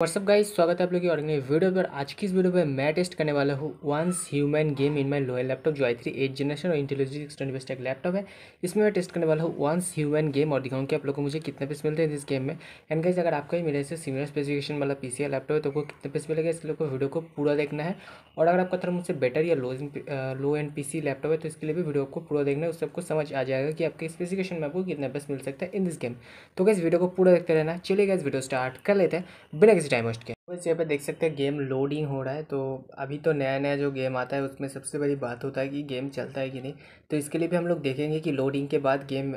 WhatsApp guys स्वागत है आप लोग की और वीडियो पर आज की इस वीडियो पर मैं टेस्ट करने वाला हूँ once human game in my loyal laptop जो आई थ्री एट जनरेशन और इंटेलिजेंस एक्सटेंड बेस्ट एक लैपटॉप है इसमें मैं टेस्ट करने वाला हूँ वंस ह्यूमन गेम और दिखाऊँ कि आप लोग को मुझे कितने पीस मिलते हैं इस गेम में एंड गाइज अगर आपका ही मेरे से सीनियर स्पेसिफिकेशन वाला पी लैपटॉप है तो आपको कितने पीस मिलेगा इसके लिए वीडियो को पूरा देखना है और अगर आपका थोड़ा मुझसे बेटर या low low and P C laptop है तो इसके लिए भी वीडियो को पूरा देखना है उससे आपको समझ आ जाएगा कि आपके स्पेसिफिकेशन में आपको कितना पीस मिल सकता है इन दिस गेम तो गैस वीडियो को पूरा देखते रहना चलिए गैस वीडियो स्टार्ट कर लेते हैं बिना टाइम डायमोस्ट के बस यहाँ पे देख सकते हैं गेम लोडिंग हो रहा है तो अभी तो नया नया जो गेम आता है उसमें सबसे बड़ी बात होता है कि गेम चलता है कि नहीं तो इसके लिए भी हम लोग देखेंगे कि लोडिंग के बाद गेम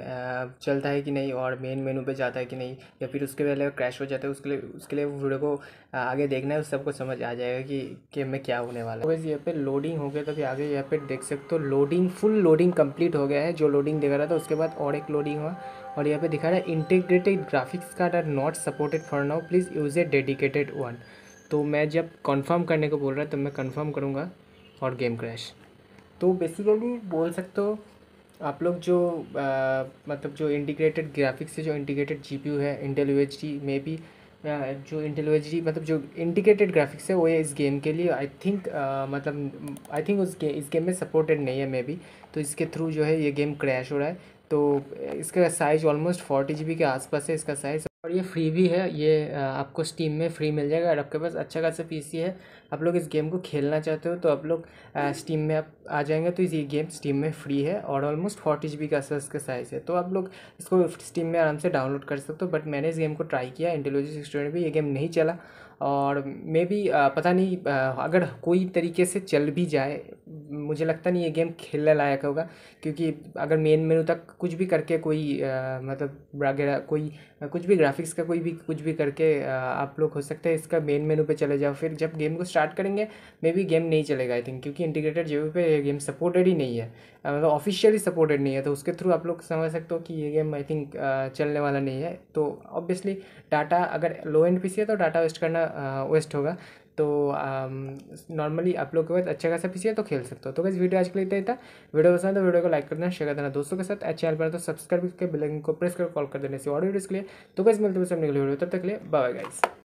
चलता है कि नहीं और मेन मेनू पे जाता है कि नहीं या फिर उसके पहले क्रैश हो जाता है उसके लिए उसके लिए वीडियो को आगे देखना है उस सबको समझ आ जाएगा कि गेम में क्या होने वाला है बस यहाँ पर लोडिंग हो गया तो फिर आगे यहाँ पर देख सकते हो लोडिंग फुल लोडिंग कम्प्लीट हो गया है जो लोडिंग देख रहा था उसके बाद और एक लोडिंग हुआ और यहाँ पे दिखा रहा है integrated graphics card are not supported for now please use a dedicated one तो मैं जब कंफर्म करने को बोल रहा है तो मैं कंफर्म करूँगा और गेम क्रैश तो बेसिकली बोल सकते हो आप लोग जो आ, मतलब जो इंटीग्रेटेड ग्राफिक्स से जो इंटीग्रेटेड जी है इंटेल यू में भी जो इंटेलिजेंसी मतलब जो इंटीग्रेटेड ग्राफिक्स है वो है इस गेम के लिए आई थिंक मतलब आई थिंक उस गे, इस गेम में सपोर्टेड नहीं है मे बी तो इसके थ्रू जो है ये गेम क्रैश हो रहा है तो इसका साइज़ ऑलमोस्ट फोर्टी जी के आसपास है इसका साइज़ और ये फ्री भी है ये आपको स्टीम में फ्री मिल जाएगा और आपके पास अच्छा खासा पीसी है आप लोग इस गेम को खेलना चाहते हो तो आप लोग स्टीम में आप आ जाएंगे तो ये गेम स्टीम में फ्री है और ऑलमोस्ट फोर्टी जी बी का सर इसका साइज़ है तो आप लोग इसको स्टीम में आराम से डाउनलोड कर सकते हो बट मैंने इस गेम को ट्राई किया इंटेलिजेंस स्टूडेंट में ये गेम नहीं चला और मे भी पता नहीं अगर कोई तरीके से चल भी जाए मुझे लगता नहीं ये गेम खेलने लायक होगा क्योंकि अगर मेन मेनू तक कुछ भी करके कोई मतलब कोई कुछ भी ग्राफिक्स का कोई भी कुछ भी करके आप लोग हो सकता है इसका मेन मेनू पे चले जाओ फिर जब गेम को स्टार्ट करेंगे मे बी गेम नहीं चलेगा आई थिंक क्योंकि इंटीग्रेटेड जेबी पे गेम सपोर्टेड ही नहीं है मतलब ऑफिशियली सपोर्टेड नहीं है तो उसके थ्रू आप लोग समझ सकते हो कि ये गेम आई थिंक चलने वाला नहीं है तो ऑब्वियसली डाटा अगर लो एंड पी है तो डाटा वेस्ट करना वेस्ट होगा तो नॉर्मली um, आप लोग के पास अच्छा खासा पीसी है तो खेल सकते हो तो कैसे वीडियो आज के लिए इतना था वीडियो पसंद है तो वीडियो को लाइक करना शेयर करना देना दोस्तों के साथ अच्छे पर तो सब्सक्राइब करके बिल्कुल को प्रेस कर कॉल कर देने से और वीडियो के लिए तो कैसे मिलते हैं सबने वीडियो तब तक लिए बाय गाइज